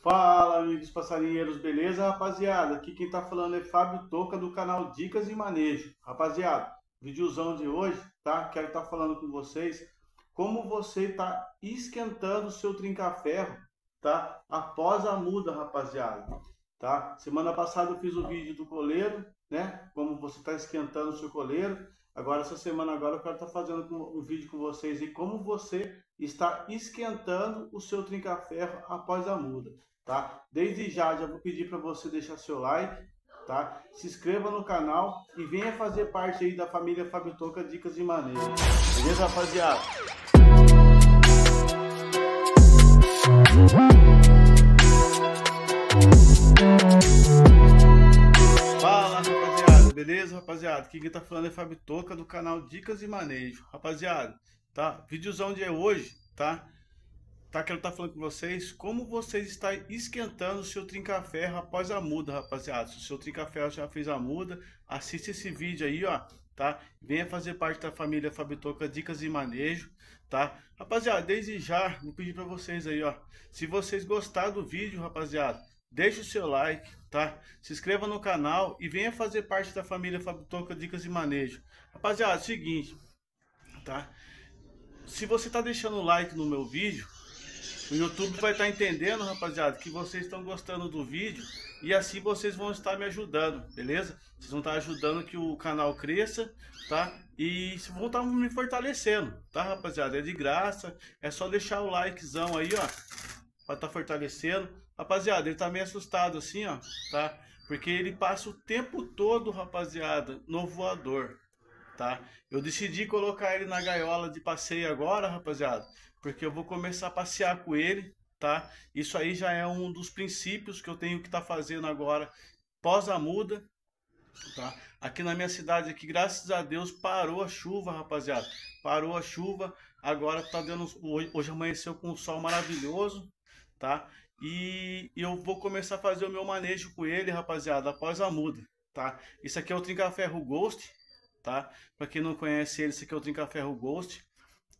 Fala, amigos passarinheiros, beleza, rapaziada? Aqui quem tá falando é Fábio Toca do canal Dicas e Manejo. Rapaziada, videozão de hoje, tá? Quero estar tá falando com vocês como você tá esquentando o seu trinca-ferro, tá? Após a muda, rapaziada, tá? Semana passada eu fiz o um vídeo do coleiro, né? Como você tá esquentando o seu coleiro. Agora, essa semana agora eu quero estar tá fazendo um vídeo com vocês e como você está esquentando o seu trinca-ferro após a muda, tá? Desde já, já vou pedir para você deixar seu like, tá? Se inscreva no canal e venha fazer parte aí da família Fábio Toca Dicas e Maneiras. Beleza, rapaziada? Beleza, rapaziada? quem tá falando é Fábio Toca do canal Dicas e Manejo. Rapaziada, tá? Vídeozão de hoje, tá? Tá quero tá falando com vocês como vocês está esquentando o seu trinca-ferro após a muda, rapaziada. Se o seu trinca-ferro já fez a muda, assiste esse vídeo aí, ó, tá? Venha fazer parte da família Fábio Toca Dicas e Manejo, tá? Rapaziada, desde já, vou pedir para vocês aí, ó, se vocês gostaram do vídeo, rapaziada, Deixe o seu like, tá? Se inscreva no canal e venha fazer parte da família Fabitoca Dicas de Manejo. Rapaziada, é seguinte, tá? Se você tá deixando o like no meu vídeo, o YouTube vai estar tá entendendo, rapaziada, que vocês estão gostando do vídeo e assim vocês vão estar me ajudando, beleza? Vocês vão estar tá ajudando que o canal cresça, tá? E vão estar tá me fortalecendo, tá, rapaziada? É de graça, é só deixar o likezão aí, ó para estar tá fortalecendo. Rapaziada, ele tá meio assustado assim, ó, tá? Porque ele passa o tempo todo, rapaziada, no voador, tá? Eu decidi colocar ele na gaiola de passeio agora, rapaziada, porque eu vou começar a passear com ele, tá? Isso aí já é um dos princípios que eu tenho que tá fazendo agora pós a muda, tá? Aqui na minha cidade aqui, graças a Deus, parou a chuva, rapaziada. Parou a chuva, agora tá dando hoje amanheceu com um sol maravilhoso, tá? E eu vou começar a fazer o meu manejo com ele, rapaziada, após a muda, tá? Isso aqui é o Trincaferro Ghost, tá? Pra quem não conhece ele, isso aqui é o Trincaferro Ghost,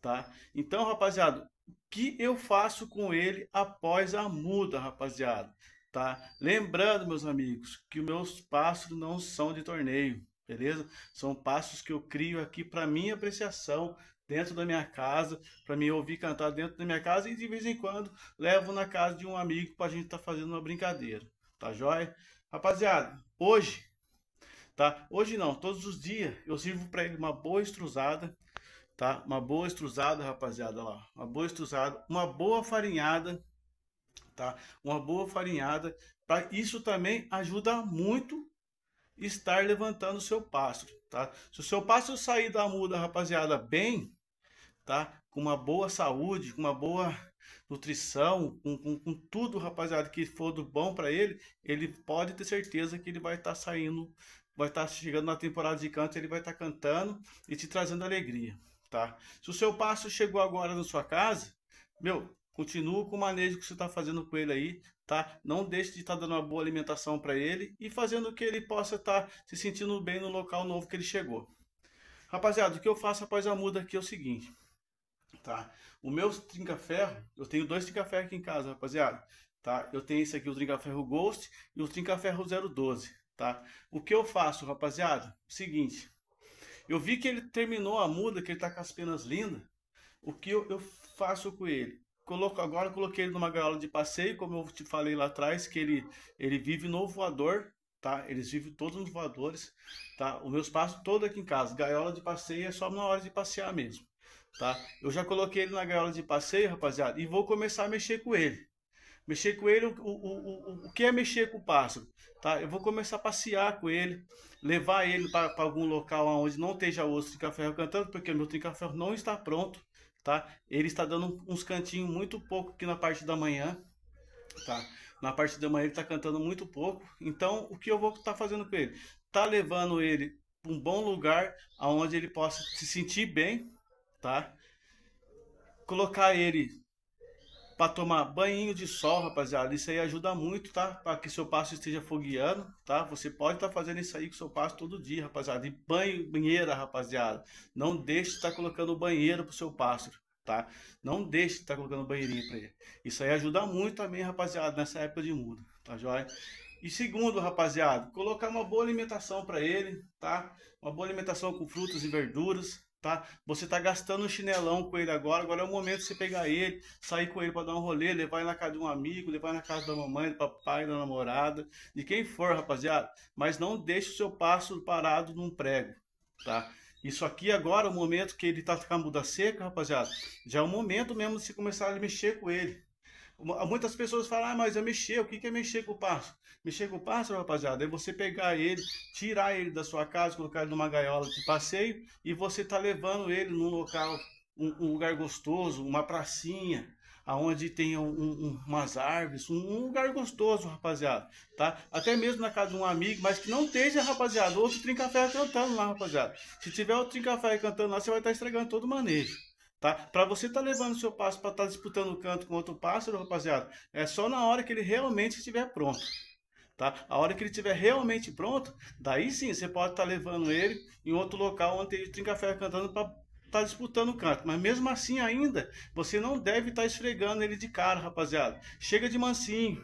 tá? Então, rapaziada, o que eu faço com ele após a muda, rapaziada? Tá? Lembrando, meus amigos, que os meus passos não são de torneio, beleza? São passos que eu crio aqui para minha apreciação, dentro da minha casa, para me ouvir cantar dentro da minha casa e de vez em quando levo na casa de um amigo para a gente estar tá fazendo uma brincadeira, tá joia? Rapaziada, hoje, tá? Hoje não, todos os dias eu sirvo para ele uma boa estruzada, tá? Uma boa estruzada, rapaziada, lá, uma boa estruzada, uma boa farinhada, tá? Uma boa farinhada, para isso também ajuda muito estar levantando o seu pasto tá? Se o seu pasto sair da muda, rapaziada, bem, tá? Com uma boa saúde, com uma boa nutrição, com, com, com tudo, rapaziada, que for do bom para ele, ele pode ter certeza que ele vai estar tá saindo, vai estar tá chegando na temporada de canto, ele vai estar tá cantando e te trazendo alegria, tá? Se o seu passo chegou agora na sua casa, meu, continua com o manejo que você está fazendo com ele aí, tá? Não deixe de estar tá dando uma boa alimentação para ele e fazendo que ele possa estar tá se sentindo bem no local novo que ele chegou. Rapaziada, o que eu faço após a muda aqui é o seguinte tá? O meu trinca-ferro, eu tenho dois trinca-ferro aqui em casa, rapaziada, tá? Eu tenho esse aqui, o trinca-ferro Ghost e o trinca-ferro 012, tá? O que eu faço, rapaziada? Seguinte, eu vi que ele terminou a muda, que ele tá com as penas lindas, o que eu, eu faço com ele? Coloco, agora coloquei ele numa gaiola de passeio, como eu te falei lá atrás, que ele, ele vive no voador, tá? Eles vivem todos nos voadores, tá? O meu espaço todo aqui em casa, gaiola de passeio é só na hora de passear mesmo, tá? Eu já coloquei ele na gaiola de passeio, rapaziada, e vou começar a mexer com ele. Mexer com ele, o, o, o, o que é mexer com o pássaro? Tá? Eu vou começar a passear com ele, levar ele para algum local onde não esteja o osso de café cantando, porque meu trincaferro não está pronto, tá? Ele está dando uns cantinhos muito pouco aqui na parte da manhã, tá? Na parte da manhã ele está cantando muito pouco. Então, o que eu vou estar tá fazendo com ele? Tá levando ele para um bom lugar aonde ele possa se sentir bem, tá? Colocar ele para tomar banho de sol, rapaziada. Isso aí ajuda muito, tá? Para que seu pasto esteja fogueando, tá? Você pode estar tá fazendo isso aí com seu pasto todo dia, rapaziada. E banho, banheira, rapaziada. Não deixe de estar tá colocando banheiro pro seu pasto, tá? Não deixe de estar tá colocando banheirinho para ele. Isso aí ajuda muito também, rapaziada, nessa época de muda, tá joia? E segundo, rapaziada, colocar uma boa alimentação para ele, tá? Uma boa alimentação com frutas e verduras, tá? Você tá gastando um chinelão com ele agora, agora é o momento de você pegar ele, sair com ele para dar um rolê, levar ele na casa de um amigo, levar ele na casa da mamãe, do papai, da namorada, de quem for, rapaziada, mas não deixe o seu passo parado num prego, tá? Isso aqui agora, é o momento que ele tá com a muda seca, rapaziada, já é o momento mesmo de você começar a mexer com ele, Muitas pessoas falam, ah, mas eu é mexer, o que é mexer com o pássaro? Mexer com o pássaro, rapaziada, é você pegar ele, tirar ele da sua casa, colocar ele numa gaiola de passeio e você tá levando ele num local, um, um lugar gostoso, uma pracinha, aonde tem um, um, umas árvores, um, lugar gostoso, rapaziada, tá? Até mesmo na casa de um amigo, mas que não esteja, rapaziada, outro trincafé cantando lá, rapaziada. Se tiver outro trincafé cantando lá, você vai estar tá estragando todo o manejo. Tá? Para você estar tá levando o seu pássaro para estar tá disputando o canto com outro pássaro, rapaziada, é só na hora que ele realmente estiver pronto. Tá? A hora que ele estiver realmente pronto, daí sim você pode estar tá levando ele em outro local onde ele tem café cantando para tá disputando o canto, mas mesmo assim ainda, você não deve estar tá esfregando ele de cara, rapaziada. Chega de mansinho.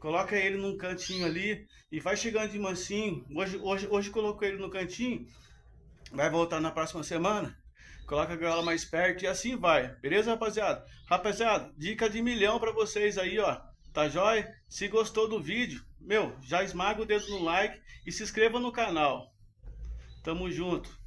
Coloca ele num cantinho ali e vai chegando de mansinho. Hoje hoje hoje colocou ele no cantinho. Vai voltar na próxima semana coloca a gaiola mais perto e assim vai. Beleza, rapaziada? Rapaziada, dica de milhão para vocês aí, ó. Tá jóia? Se gostou do vídeo, meu, já esmaga o dedo no like e se inscreva no canal. Tamo junto.